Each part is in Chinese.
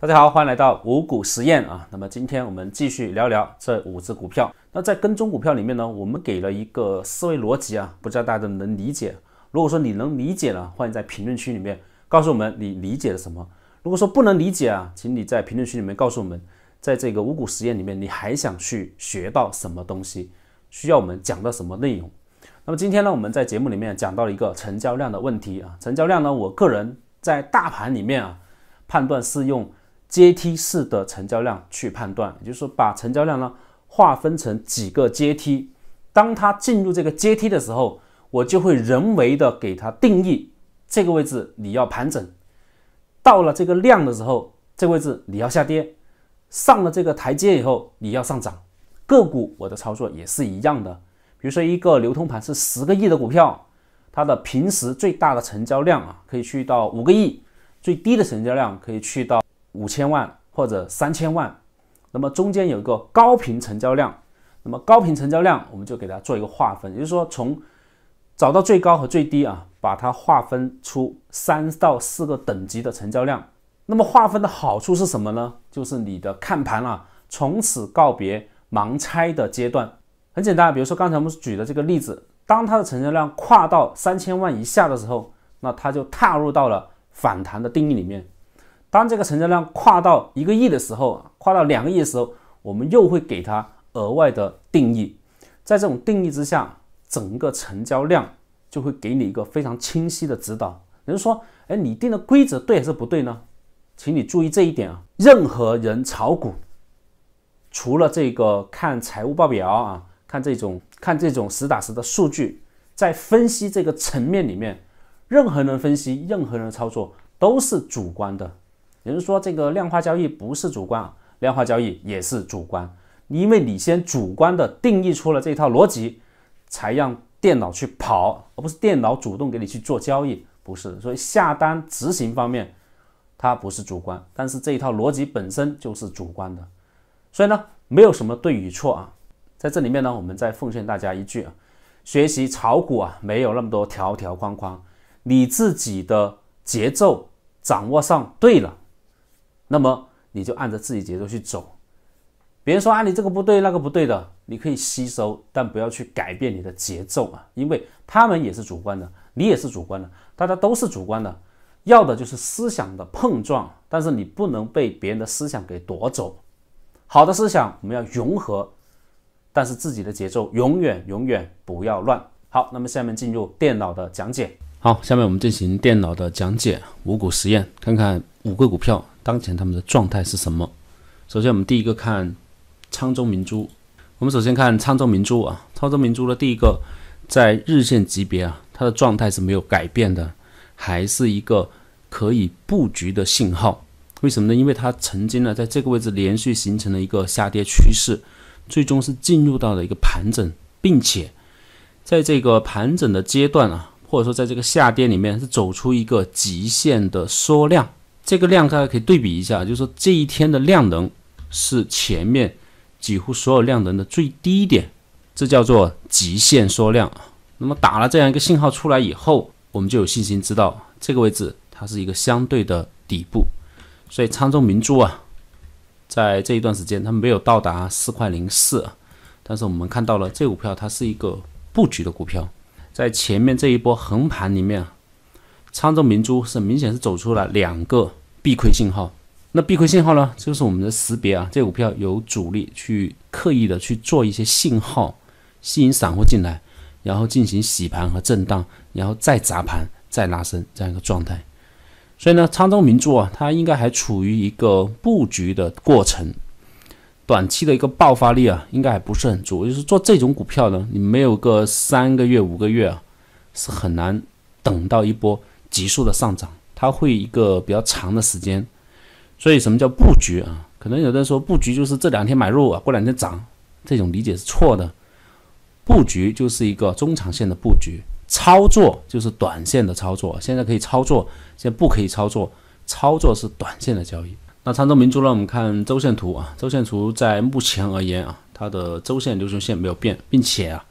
大家好，欢迎来到五股实验啊。那么今天我们继续聊聊这五只股票。那在跟踪股票里面呢，我们给了一个思维逻辑啊，不知道大家能理解。如果说你能理解了，欢迎在评论区里面告诉我们你理解了什么。如果说不能理解啊，请你在评论区里面告诉我们，在这个五股实验里面你还想去学到什么东西，需要我们讲到什么内容。那么今天呢，我们在节目里面讲到了一个成交量的问题啊。成交量呢，我个人在大盘里面啊，判断是用。阶梯式的成交量去判断，也就是说把成交量呢划分成几个阶梯。当它进入这个阶梯的时候，我就会人为的给它定义这个位置你要盘整，到了这个量的时候，这位置你要下跌。上了这个台阶以后，你要上涨。个股我的操作也是一样的。比如说一个流通盘是十个亿的股票，它的平时最大的成交量啊可以去到五个亿，最低的成交量可以去到。五千万或者三千万，那么中间有一个高频成交量，那么高频成交量我们就给它做一个划分，也就是说从找到最高和最低啊，把它划分出三到四个等级的成交量。那么划分的好处是什么呢？就是你的看盘啊，从此告别盲猜的阶段。很简单，比如说刚才我们举的这个例子，当它的成交量跨到三千万以下的时候，那它就踏入到了反弹的定义里面。当这个成交量跨到一个亿的时候，跨到两个亿的时候，我们又会给它额外的定义。在这种定义之下，整个成交量就会给你一个非常清晰的指导。人说，哎，你定的规则对还是不对呢？请你注意这一点啊！任何人炒股，除了这个看财务报表啊，看这种看这种实打实的数据，在分析这个层面里面，任何人分析，任何人操作都是主观的。也就是说，这个量化交易不是主观，量化交易也是主观，因为你先主观的定义出了这套逻辑，才让电脑去跑，而不是电脑主动给你去做交易，不是。所以下单执行方面，它不是主观，但是这一套逻辑本身就是主观的，所以呢，没有什么对与错啊。在这里面呢，我们再奉劝大家一句啊：学习炒股啊，没有那么多条条框框，你自己的节奏掌握上对了。那么你就按着自己节奏去走，别人说啊你这个不对那个不对的，你可以吸收，但不要去改变你的节奏啊，因为他们也是主观的，你也是主观的，大家都是主观的，要的就是思想的碰撞，但是你不能被别人的思想给夺走，好的思想我们要融合，但是自己的节奏永远永远不要乱。好，那么下面进入电脑的讲解。好，下面我们进行电脑的讲解，五股实验，看看五个股票。当前他们的状态是什么？首先，我们第一个看沧州明珠。我们首先看沧州明珠啊，沧州明珠的第一个在日线级别啊，它的状态是没有改变的，还是一个可以布局的信号。为什么呢？因为它曾经呢，在这个位置连续形成了一个下跌趋势，最终是进入到了一个盘整，并且在这个盘整的阶段啊，或者说在这个下跌里面是走出一个极限的缩量。这个量大家可以对比一下，就是说这一天的量能是前面几乎所有量能的最低点，这叫做极限缩量那么打了这样一个信号出来以后，我们就有信心知道这个位置它是一个相对的底部。所以沧州明珠啊，在这一段时间它没有到达四块零四，但是我们看到了这股票它是一个布局的股票，在前面这一波横盘里面。沧州明珠是明显是走出了两个必亏信号，那必亏信号呢，就是我们的识别啊，这股票有主力去刻意的去做一些信号，吸引散户进来，然后进行洗盘和震荡，然后再砸盘再拉升这样一个状态。所以呢，沧州明珠啊，它应该还处于一个布局的过程，短期的一个爆发力啊，应该还不是很足。就是做这种股票呢，你没有个三个月五个月啊，是很难等到一波。急速的上涨，它会一个比较长的时间。所以什么叫布局啊？可能有的人说布局就是这两天买入啊，过两天涨，这种理解是错的。布局就是一个中长线的布局，操作就是短线的操作。现在可以操作，现在不可以操作。操作是短线的交易。那沧州明珠呢？我们看周线图啊，周线图在目前而言啊，它的周线流行线没有变，并且啊，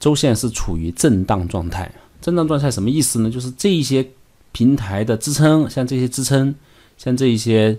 周线是处于震荡状态。震荡状态什么意思呢？就是这一些平台的支撑，像这些支撑，像这一些。